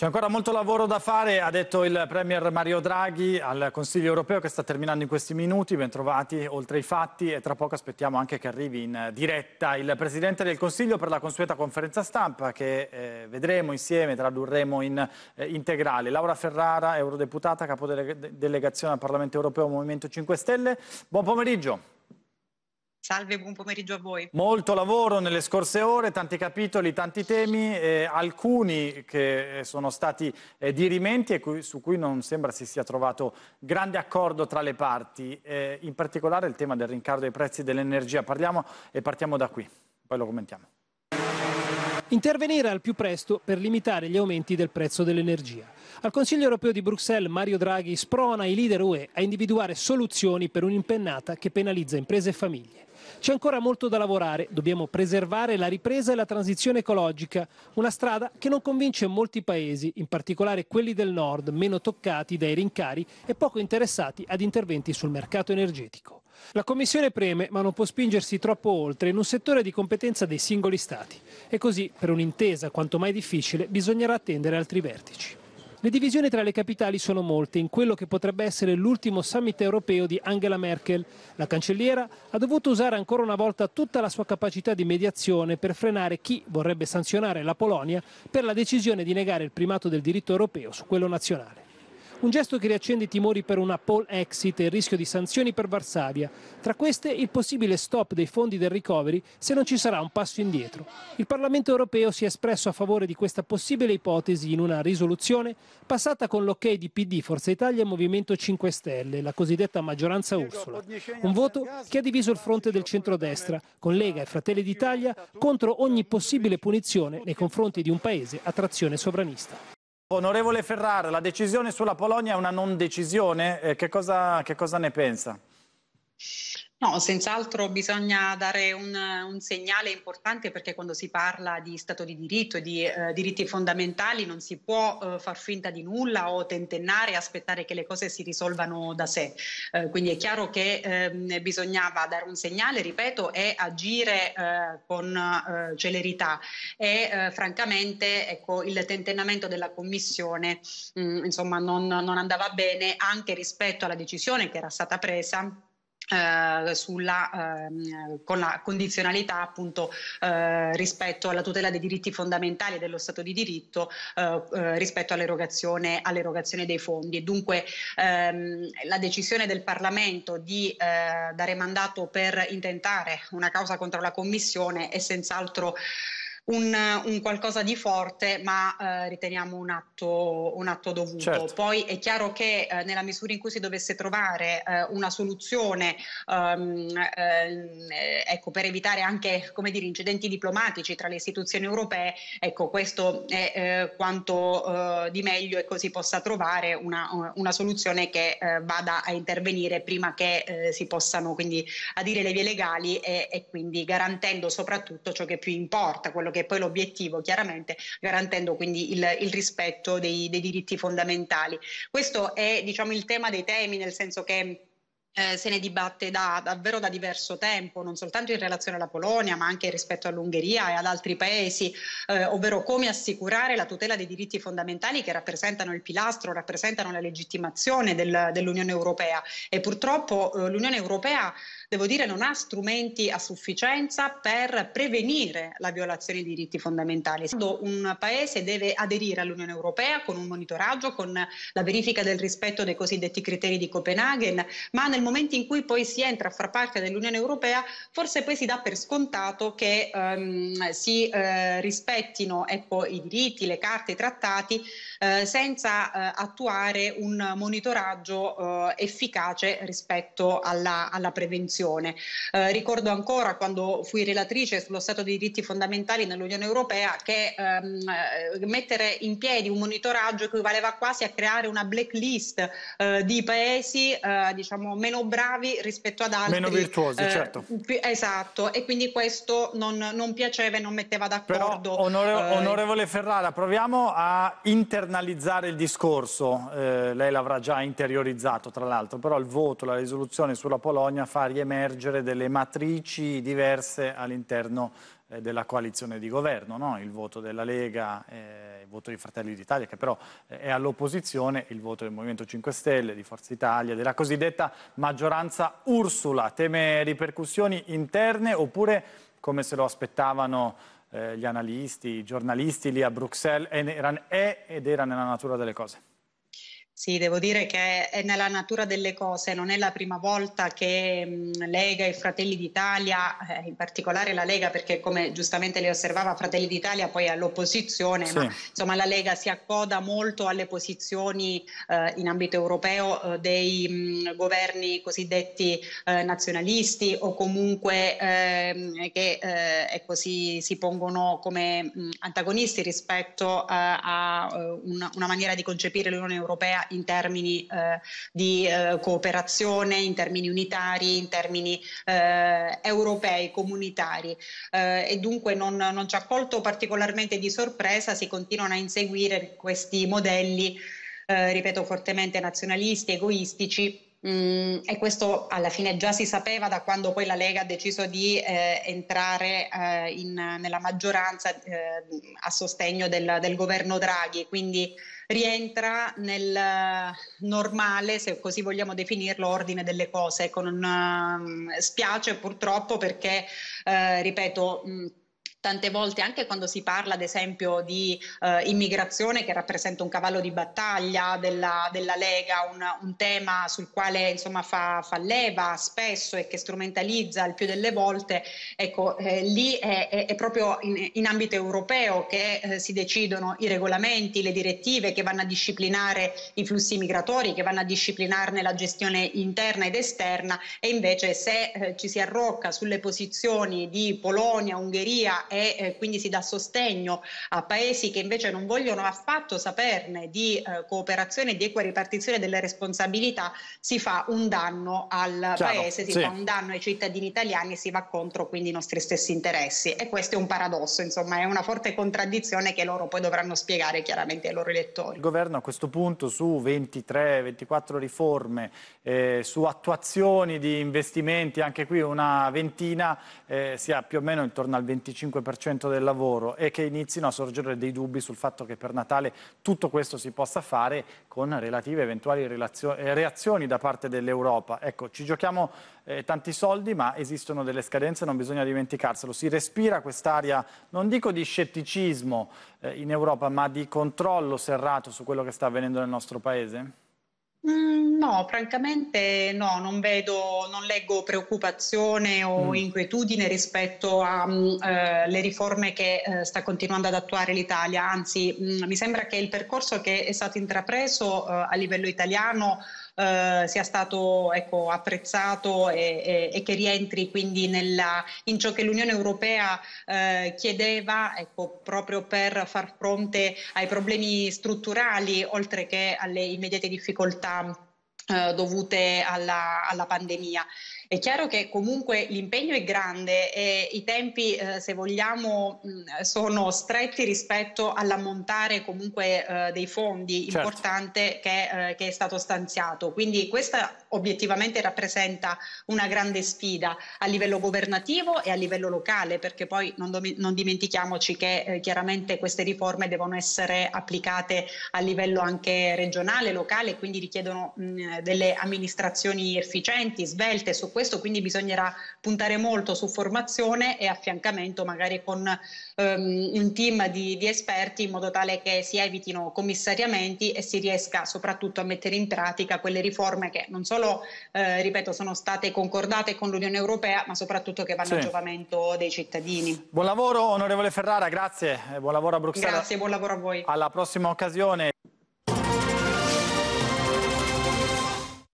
C'è ancora molto lavoro da fare, ha detto il Premier Mario Draghi al Consiglio europeo che sta terminando in questi minuti. Bentrovati oltre i fatti e tra poco aspettiamo anche che arrivi in diretta il Presidente del Consiglio per la consueta conferenza stampa che eh, vedremo insieme, tradurremo in eh, integrale. Laura Ferrara, eurodeputata, capodelegazione al Parlamento europeo Movimento 5 Stelle. Buon pomeriggio. Salve, buon pomeriggio a voi. Molto lavoro nelle scorse ore, tanti capitoli, tanti temi, eh, alcuni che eh, sono stati eh, dirimenti e cui, su cui non sembra si sia trovato grande accordo tra le parti, eh, in particolare il tema del rincaro dei prezzi dell'energia. Parliamo e partiamo da qui, poi lo commentiamo. Intervenire al più presto per limitare gli aumenti del prezzo dell'energia. Al Consiglio europeo di Bruxelles Mario Draghi sprona i leader UE a individuare soluzioni per un'impennata che penalizza imprese e famiglie. C'è ancora molto da lavorare, dobbiamo preservare la ripresa e la transizione ecologica, una strada che non convince molti paesi, in particolare quelli del nord, meno toccati dai rincari e poco interessati ad interventi sul mercato energetico. La Commissione preme, ma non può spingersi troppo oltre in un settore di competenza dei singoli Stati. E così, per un'intesa quanto mai difficile, bisognerà attendere altri vertici. Le divisioni tra le capitali sono molte in quello che potrebbe essere l'ultimo summit europeo di Angela Merkel. La cancelliera ha dovuto usare ancora una volta tutta la sua capacità di mediazione per frenare chi vorrebbe sanzionare la Polonia per la decisione di negare il primato del diritto europeo su quello nazionale. Un gesto che riaccende i timori per una poll exit e il rischio di sanzioni per Varsavia. Tra queste il possibile stop dei fondi del recovery se non ci sarà un passo indietro. Il Parlamento europeo si è espresso a favore di questa possibile ipotesi in una risoluzione passata con l'ok di PD, Forza Italia e Movimento 5 Stelle, la cosiddetta maggioranza Ursula. Un voto che ha diviso il fronte del centrodestra, con Lega e Fratelli d'Italia, contro ogni possibile punizione nei confronti di un paese a trazione sovranista. Onorevole Ferrara, la decisione sulla Polonia è una non decisione? Eh, che, cosa, che cosa ne pensa? No, senz'altro bisogna dare un, un, segnale importante perché quando si parla di Stato di diritto e di eh, diritti fondamentali non si può eh, far finta di nulla o tentennare e aspettare che le cose si risolvano da sé. Eh, quindi è chiaro che ehm, bisognava dare un segnale, ripeto, e agire eh, con eh, celerità. E eh, francamente ecco, il tentennamento della Commissione mh, mm, insomma, non, non andava bene anche rispetto alla decisione che era stata presa eh, sulla, eh, con la condizionalità appunto eh, rispetto alla tutela dei diritti fondamentali e dello Stato di diritto eh, eh, rispetto all'erogazione, all'erogazione, dei fondi e dunque ehm, la decisione del Parlamento di eh, dare mandato per intentare una causa contro la Commissione è senz'altro un, un qualcosa di forte, ma eh, riteniamo un atto, un atto dovuto. Certo. Poi è chiaro che eh, nella misura in cui si dovesse trovare eh, una soluzione um, ecco, per evitare anche come dire, incidenti diplomatici tra le istituzioni europee, ecco, questo è eh, quanto eh, di meglio ecco, si possa trovare una, una soluzione che vada a intervenire prima che si possano quindi adire le vie legali e, e quindi garantendo soprattutto ciò che più importa, quello che che è poi l'obiettivo, chiaramente garantendo quindi il, il rispetto dei, dei, diritti fondamentali. Questo è diciamo, il tema dei temi, nel senso che eh, se ne dibatte da, davvero da diverso tempo, non soltanto in relazione alla Polonia, ma anche rispetto all'Ungheria e ad altri paesi, eh, ovvero come assicurare la tutela dei diritti fondamentali che rappresentano il pilastro, rappresentano la legittimazione del, dell'Unione Europea. E purtroppo eh, l'Unione Europea devo dire, non ha strumenti a sufficienza per prevenire la violazione dei diritti fondamentali. Quando un paese deve aderire all'Unione Europea con un monitoraggio, con la verifica del rispetto dei cosiddetti criteri di Copenaghen, ma nel nel momento in cui poi si entra a far parte dell'Unione Europea, forse poi si dà per scontato che ehm, si eh, rispettino ecco, i diritti, le carte, i trattati, eh, senza eh, attuare un monitoraggio eh, efficace rispetto alla, alla prevenzione. Eh, ricordo ancora quando fui relatrice sullo stato dei diritti fondamentali nell'Unione Europea che ehm, eh, mettere in piedi un monitoraggio equivaleva quasi a creare una blacklist di paesi diciamo, meno bravi rispetto ad altri. Meno virtuosi, eh, certo. Più, esatto, e quindi questo non, non piaceva e non metteva d'accordo. Però, onore, eh, onorevole Ferrara, proviamo a internalizzare il discorso. Eh, lei l'avrà già interiorizzato, tra l'altro, però il voto, la risoluzione sulla Polonia fa riemergere delle matrici diverse all'interno eh, della coalizione di governo, no? il voto della Lega, eh, il voto di Fratelli d'Italia, che però eh, è all'opposizione, il voto del Movimento 5 Stelle, di Forza Italia, della cosiddetta maggioranza Ursula. Teme ripercussioni interne oppure, come se lo aspettavano eh, gli analisti, i giornalisti lì a Bruxelles, è, è ed era nella natura delle cose? Sì, devo dire che è nella natura delle cose, non è la prima volta che Lega e Fratelli d'Italia, eh, in particolare la Lega, perché come giustamente le osservava, Fratelli d'Italia poi è all'opposizione, sì. ma insomma la Lega si accoda molto alle posizioni eh, in ambito europeo eh, dei mh, governi cosiddetti eh, nazionalisti o comunque ehm, che eh, ecco, si, si, pongono come mh, antagonisti rispetto a, a una, una maniera di concepire l'Unione Europea in termini eh, di eh, cooperazione, in termini unitari, in termini eh, europei, comunitari eh, e dunque non, non ci ha colto particolarmente di sorpresa, si continuano a inseguire questi modelli, eh, ripeto, fortemente nazionalisti, egoistici. Mm, e questo alla fine già si sapeva da quando poi la Lega ha deciso di eh, entrare eh, in, nella maggioranza eh, a sostegno del, del governo Draghi. Quindi rientra nel eh, normale, se così vogliamo definirlo, ordine delle cose. Con, ecco, ehm, spiace purtroppo perché, eh, ripeto, mh, tante volte anche quando si parla ad esempio di eh, immigrazione che rappresenta un cavallo di battaglia della, della Lega, un, un, tema sul quale insomma fa, fa, leva spesso e che strumentalizza il più delle volte, ecco eh, lì è, è, è proprio in, in, ambito europeo che eh, si decidono i regolamenti, le direttive che vanno a disciplinare i flussi migratori, che vanno a disciplinarne la gestione interna ed esterna e invece se eh, ci si arrocca sulle posizioni di Polonia, Ungheria e eh, quindi si dà sostegno a paesi che invece non vogliono affatto saperne di eh, cooperazione e di equa ripartizione delle responsabilità, si fa un danno al Chiaro, paese, si sì. fa un danno ai cittadini italiani e si va contro quindi i nostri stessi interessi. E questo è un paradosso, insomma, è una forte contraddizione che loro poi dovranno spiegare chiaramente ai loro elettori. Il governo a questo punto su 23-24 riforme, eh, su attuazioni di investimenti, anche qui una ventina, eh, sia più o meno intorno al 25%. 25% del lavoro e che inizino a sorgere dei dubbi sul fatto che per Natale tutto questo si possa fare con relative eventuali eh, reazioni da parte dell'Europa. Ecco, ci giochiamo eh, tanti soldi, ma esistono delle scadenze, non bisogna dimenticarselo. Si respira quest'aria, non dico di scetticismo eh, in Europa, ma di controllo serrato su quello che sta avvenendo nel nostro Paese? Mm, no, francamente no, non vedo, non leggo preoccupazione o mm. inquietudine rispetto alle mm, eh, riforme che eh, sta continuando ad attuare l'Italia, anzi mh, mm, mi sembra che il percorso che è stato intrapreso eh, a livello italiano eh, sia stato ecco, apprezzato e, e, e, che rientri quindi nella, in ciò che l'Unione Europea eh, chiedeva ecco, proprio per far fronte ai problemi strutturali oltre che alle immediate difficoltà eh, dovute alla, alla pandemia. È chiaro che comunque l'impegno è grande e i tempi, eh, se vogliamo, mh, sono stretti rispetto all'ammontare comunque eh, dei fondi certo. importante che, eh, che, è stato stanziato. Quindi questa obiettivamente rappresenta una grande sfida a livello governativo e a livello locale, perché poi non, do- non dimentichiamoci che eh, chiaramente queste riforme devono essere applicate a livello anche regionale, locale, quindi richiedono mh, delle amministrazioni efficienti, svelte su questo questo, quindi bisognerà puntare molto su formazione e affiancamento magari con um, un team di, di esperti in modo tale che si evitino commissariamenti e si riesca soprattutto a mettere in pratica quelle riforme che non solo, eh, ripeto, sono state concordate con l'Unione Europea, ma soprattutto che vanno sì. a giovamento dei cittadini. Buon lavoro, onorevole Ferrara, grazie. Buon lavoro a Bruxelles. Grazie, buon lavoro a voi. Alla prossima occasione.